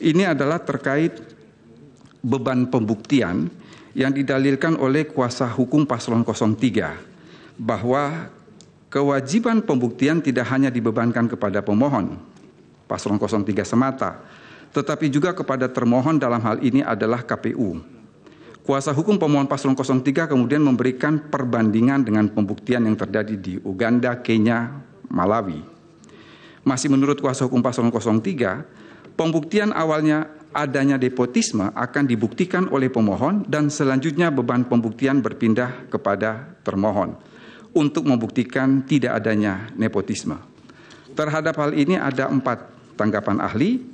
Ini adalah terkait beban pembuktian yang didalilkan oleh kuasa hukum paslon 03 bahwa kewajiban pembuktian tidak hanya dibebankan kepada pemohon paslon 03 semata, tetapi juga kepada termohon dalam hal ini adalah KPU. Kuasa hukum pemohon paslon 03 kemudian memberikan perbandingan dengan pembuktian yang terjadi di Uganda, Kenya, Malawi. Masih menurut kuasa hukum paslon 03, Pembuktian awalnya adanya nepotisme akan dibuktikan oleh pemohon dan selanjutnya beban pembuktian berpindah kepada termohon untuk membuktikan tidak adanya nepotisme. Terhadap hal ini ada empat tanggapan ahli.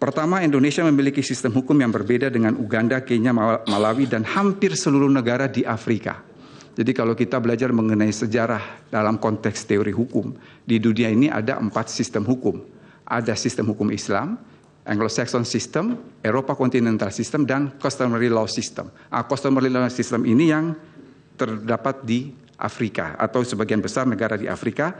Pertama, Indonesia memiliki sistem hukum yang berbeda dengan Uganda, Kenya, Malawi, dan hampir seluruh negara di Afrika. Jadi kalau kita belajar mengenai sejarah dalam konteks teori hukum, di dunia ini ada empat sistem hukum. Ada sistem hukum Islam, Anglo-Saxon system, Eropa continental system, dan customary law system. Uh, customary law system ini yang terdapat di Afrika atau sebagian besar negara di Afrika,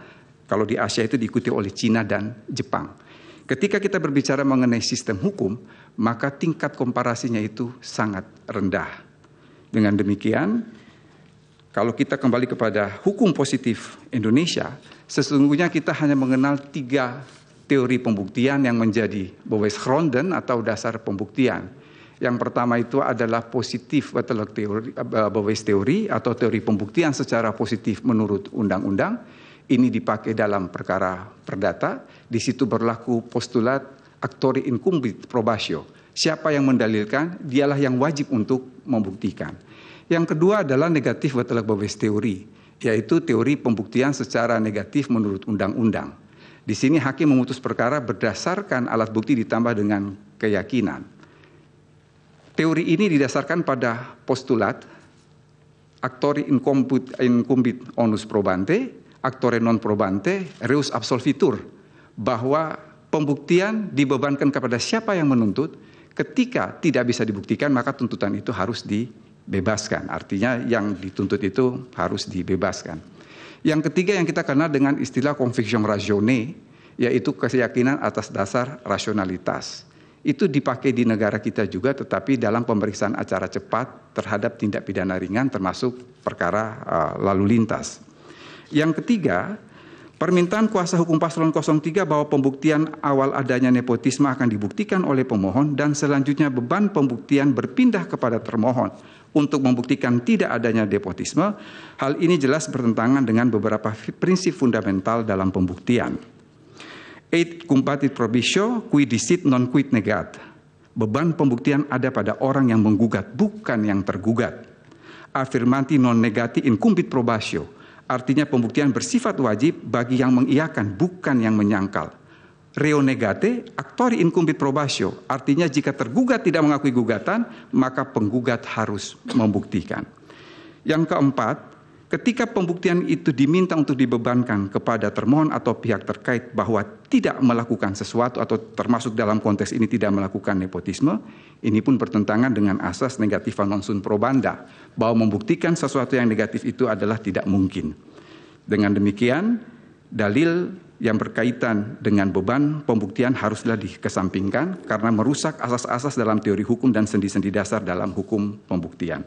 kalau di Asia itu diikuti oleh Cina dan Jepang. Ketika kita berbicara mengenai sistem hukum, maka tingkat komparasinya itu sangat rendah. Dengan demikian, kalau kita kembali kepada hukum positif Indonesia, sesungguhnya kita hanya mengenal tiga teori pembuktian yang menjadi Bewes Gronden atau dasar pembuktian. Yang pertama itu adalah positif teori, eh, Bewes teori atau teori pembuktian secara positif menurut undang-undang. Ini dipakai dalam perkara perdata. Di situ berlaku postulat actori incumbit probatio. Siapa yang mendalilkan, dialah yang wajib untuk membuktikan. Yang kedua adalah negatif Bewes teori, yaitu teori pembuktian secara negatif menurut undang-undang di sini hakim memutus perkara berdasarkan alat bukti ditambah dengan keyakinan. Teori ini didasarkan pada postulat actori incumbit, incumbit onus probante, actore non probante, reus absolvitur, bahwa pembuktian dibebankan kepada siapa yang menuntut, ketika tidak bisa dibuktikan maka tuntutan itu harus dibebaskan. Artinya yang dituntut itu harus dibebaskan. Yang ketiga yang kita kenal dengan istilah conviction ratione, yaitu keyakinan atas dasar rasionalitas. Itu dipakai di negara kita juga tetapi dalam pemeriksaan acara cepat terhadap tindak pidana ringan termasuk perkara uh, lalu lintas. Yang ketiga, Permintaan kuasa hukum paslon 03 bahwa pembuktian awal adanya nepotisme akan dibuktikan oleh pemohon dan selanjutnya beban pembuktian berpindah kepada termohon untuk membuktikan tidak adanya nepotisme, hal ini jelas bertentangan dengan beberapa prinsip fundamental dalam pembuktian. Eight compatit probicio qui disit non quid negat. Beban pembuktian ada pada orang yang menggugat, bukan yang tergugat. Afirmati non negati incumbit probatio Artinya pembuktian bersifat wajib bagi yang mengiyakan, bukan yang menyangkal. Reo negate actori incumbit probatio, artinya jika tergugat tidak mengakui gugatan, maka penggugat harus membuktikan. Yang keempat, ketika pembuktian itu diminta untuk dibebankan kepada termohon atau pihak terkait bahwa tidak melakukan sesuatu atau termasuk dalam konteks ini tidak melakukan nepotisme, ini pun bertentangan dengan asas negatif non sunt probanda bahwa membuktikan sesuatu yang negatif itu adalah tidak mungkin. Dengan demikian, dalil yang berkaitan dengan beban pembuktian haruslah dikesampingkan karena merusak asas-asas dalam teori hukum dan sendi-sendi dasar dalam hukum pembuktian.